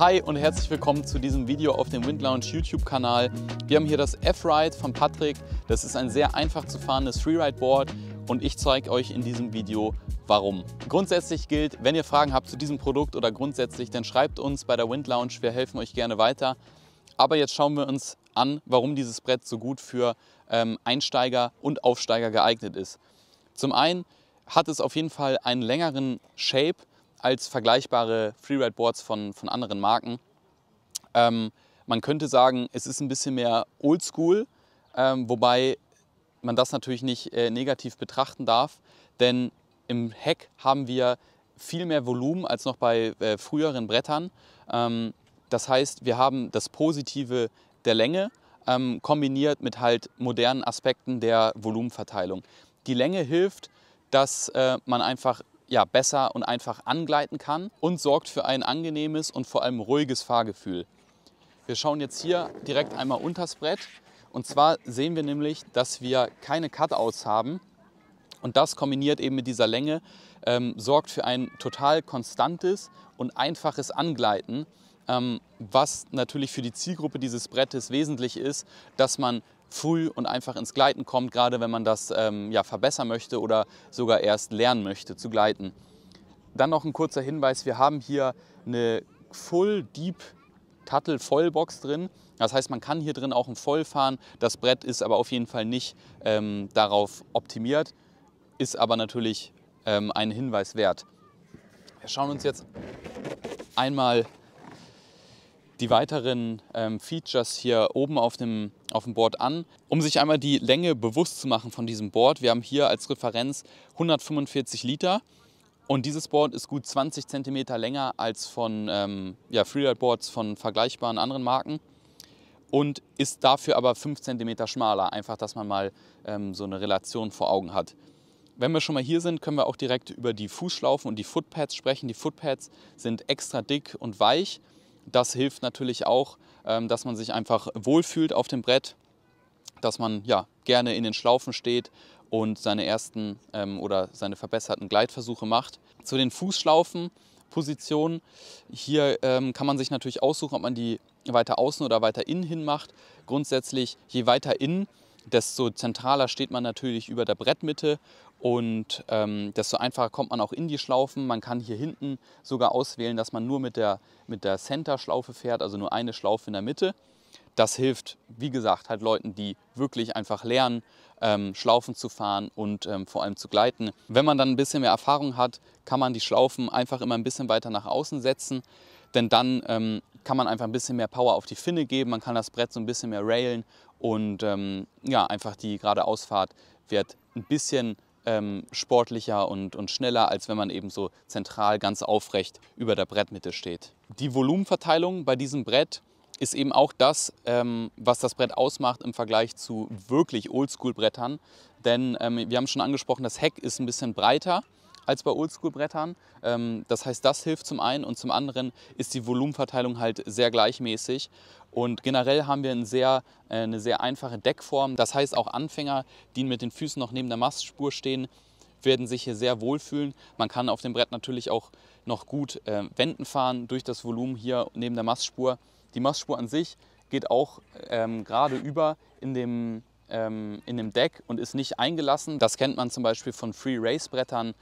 Hi und herzlich willkommen zu diesem Video auf dem Windlounge YouTube-Kanal. Wir haben hier das F-Ride von Patrick. Das ist ein sehr einfach zu fahrendes Freeride-Board und ich zeige euch in diesem Video, warum. Grundsätzlich gilt, wenn ihr Fragen habt zu diesem Produkt oder grundsätzlich, dann schreibt uns bei der Windlounge, Wir helfen euch gerne weiter. Aber jetzt schauen wir uns an, warum dieses Brett so gut für ähm, Einsteiger und Aufsteiger geeignet ist. Zum einen hat es auf jeden Fall einen längeren Shape, als vergleichbare Freeride-Boards von, von anderen Marken. Ähm, man könnte sagen, es ist ein bisschen mehr oldschool, ähm, wobei man das natürlich nicht äh, negativ betrachten darf, denn im Heck haben wir viel mehr Volumen als noch bei äh, früheren Brettern. Ähm, das heißt, wir haben das Positive der Länge ähm, kombiniert mit halt modernen Aspekten der Volumenverteilung. Die Länge hilft, dass äh, man einfach ja, besser und einfach angleiten kann und sorgt für ein angenehmes und vor allem ruhiges Fahrgefühl. Wir schauen jetzt hier direkt einmal unters Brett und zwar sehen wir nämlich, dass wir keine Cutouts haben und das kombiniert eben mit dieser Länge ähm, sorgt für ein total konstantes und einfaches Angleiten, ähm, was natürlich für die Zielgruppe dieses Brettes wesentlich ist, dass man früh und einfach ins Gleiten kommt, gerade wenn man das ähm, ja, verbessern möchte oder sogar erst lernen möchte zu gleiten. Dann noch ein kurzer Hinweis, wir haben hier eine Full Deep Tattel Vollbox drin. Das heißt, man kann hier drin auch ein Vollfahren. fahren. Das Brett ist aber auf jeden Fall nicht ähm, darauf optimiert, ist aber natürlich ähm, einen Hinweis wert. Wir schauen uns jetzt einmal die weiteren ähm, Features hier oben auf dem, auf dem Board an. Um sich einmal die Länge bewusst zu machen von diesem Board, wir haben hier als Referenz 145 Liter und dieses Board ist gut 20 cm länger als von ähm, ja, Freeride-Boards von vergleichbaren anderen Marken und ist dafür aber 5 cm schmaler, einfach dass man mal ähm, so eine Relation vor Augen hat. Wenn wir schon mal hier sind, können wir auch direkt über die Fußschlaufen und die Footpads sprechen. Die Footpads sind extra dick und weich das hilft natürlich auch, ähm, dass man sich einfach wohlfühlt auf dem Brett, dass man ja, gerne in den Schlaufen steht und seine ersten ähm, oder seine verbesserten Gleitversuche macht. Zu den Fußschlaufenpositionen. Hier ähm, kann man sich natürlich aussuchen, ob man die weiter außen oder weiter innen hin macht. Grundsätzlich, je weiter innen, desto zentraler steht man natürlich über der Brettmitte und ähm, desto einfacher kommt man auch in die Schlaufen. Man kann hier hinten sogar auswählen, dass man nur mit der, mit der Center-Schlaufe fährt, also nur eine Schlaufe in der Mitte. Das hilft, wie gesagt, halt Leuten, die wirklich einfach lernen, ähm, Schlaufen zu fahren und ähm, vor allem zu gleiten. Wenn man dann ein bisschen mehr Erfahrung hat, kann man die Schlaufen einfach immer ein bisschen weiter nach außen setzen, denn dann ähm, kann man einfach ein bisschen mehr Power auf die Finne geben, man kann das Brett so ein bisschen mehr railen und ähm, ja, einfach die gerade Ausfahrt wird ein bisschen ähm, sportlicher und, und schneller, als wenn man eben so zentral ganz aufrecht über der Brettmitte steht. Die Volumenverteilung bei diesem Brett ist eben auch das, ähm, was das Brett ausmacht im Vergleich zu wirklich Oldschool-Brettern. Denn ähm, wir haben schon angesprochen, das Heck ist ein bisschen breiter als bei Oldschool-Brettern. Ähm, das heißt, das hilft zum einen und zum anderen ist die Volumenverteilung halt sehr gleichmäßig. Und generell haben wir ein sehr, äh, eine sehr einfache Deckform. Das heißt, auch Anfänger, die mit den Füßen noch neben der Mastspur stehen, werden sich hier sehr wohlfühlen. Man kann auf dem Brett natürlich auch noch gut äh, Wenden fahren durch das Volumen hier neben der Mastspur. Die Mastspur an sich geht auch ähm, gerade über in dem, ähm, in dem Deck und ist nicht eingelassen. Das kennt man zum Beispiel von Free Race Brettern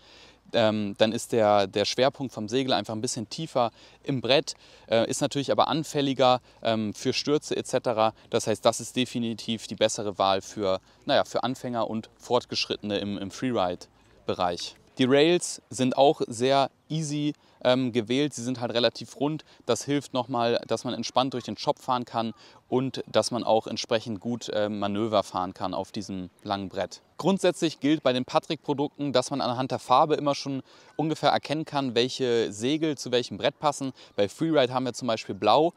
ähm, dann ist der, der Schwerpunkt vom Segel einfach ein bisschen tiefer im Brett, äh, ist natürlich aber anfälliger ähm, für Stürze etc. Das heißt, das ist definitiv die bessere Wahl für, naja, für Anfänger und Fortgeschrittene im, im Freeride-Bereich. Die Rails sind auch sehr easy ähm, gewählt. Sie sind halt relativ rund. Das hilft nochmal, dass man entspannt durch den Shop fahren kann und dass man auch entsprechend gut äh, Manöver fahren kann auf diesem langen Brett. Grundsätzlich gilt bei den Patrick-Produkten, dass man anhand der Farbe immer schon ungefähr erkennen kann, welche Segel zu welchem Brett passen. Bei Freeride haben wir zum Beispiel blau.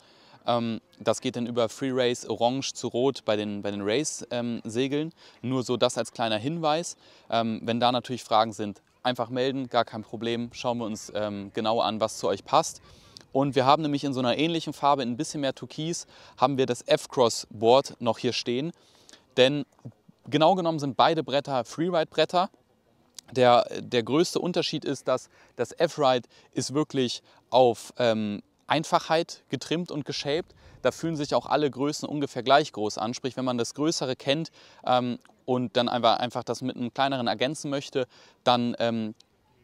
Ähm, das geht dann über Free Race Orange zu Rot bei den, bei den Race-Segeln. Ähm, Nur so das als kleiner Hinweis. Ähm, wenn da natürlich Fragen sind, einfach melden, gar kein Problem. Schauen wir uns ähm, genau an, was zu euch passt. Und wir haben nämlich in so einer ähnlichen Farbe, ein bisschen mehr Türkis, haben wir das F-Cross Board noch hier stehen. Denn genau genommen sind beide Bretter Freeride-Bretter. Der, der größte Unterschied ist, dass das F-Ride ist wirklich auf ähm, Einfachheit getrimmt und geshaped. Da fühlen sich auch alle Größen ungefähr gleich groß an. Sprich, wenn man das Größere kennt ähm, und dann einfach, einfach das mit einem kleineren ergänzen möchte, dann ähm,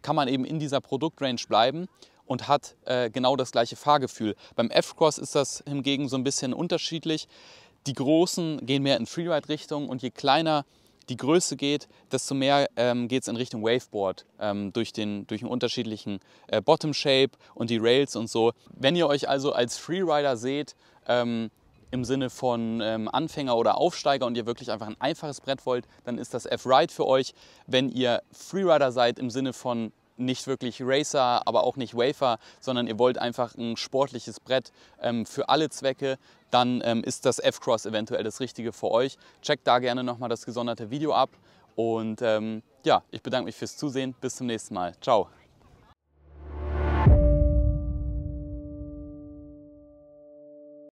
kann man eben in dieser Produktrange bleiben und hat äh, genau das gleiche Fahrgefühl. Beim F-Cross ist das hingegen so ein bisschen unterschiedlich. Die großen gehen mehr in Freeride-Richtung und je kleiner die Größe geht, desto mehr ähm, geht es in Richtung Waveboard ähm, durch, den, durch den unterschiedlichen äh, Bottom Shape und die Rails und so. Wenn ihr euch also als Freerider seht, ähm, im Sinne von ähm, Anfänger oder Aufsteiger und ihr wirklich einfach ein einfaches Brett wollt, dann ist das F-Ride für euch. Wenn ihr Freerider seid im Sinne von nicht wirklich Racer, aber auch nicht Wafer, sondern ihr wollt einfach ein sportliches Brett ähm, für alle Zwecke, dann ähm, ist das F-Cross eventuell das Richtige für euch. Checkt da gerne nochmal das gesonderte Video ab und ähm, ja, ich bedanke mich fürs Zusehen. Bis zum nächsten Mal. Ciao.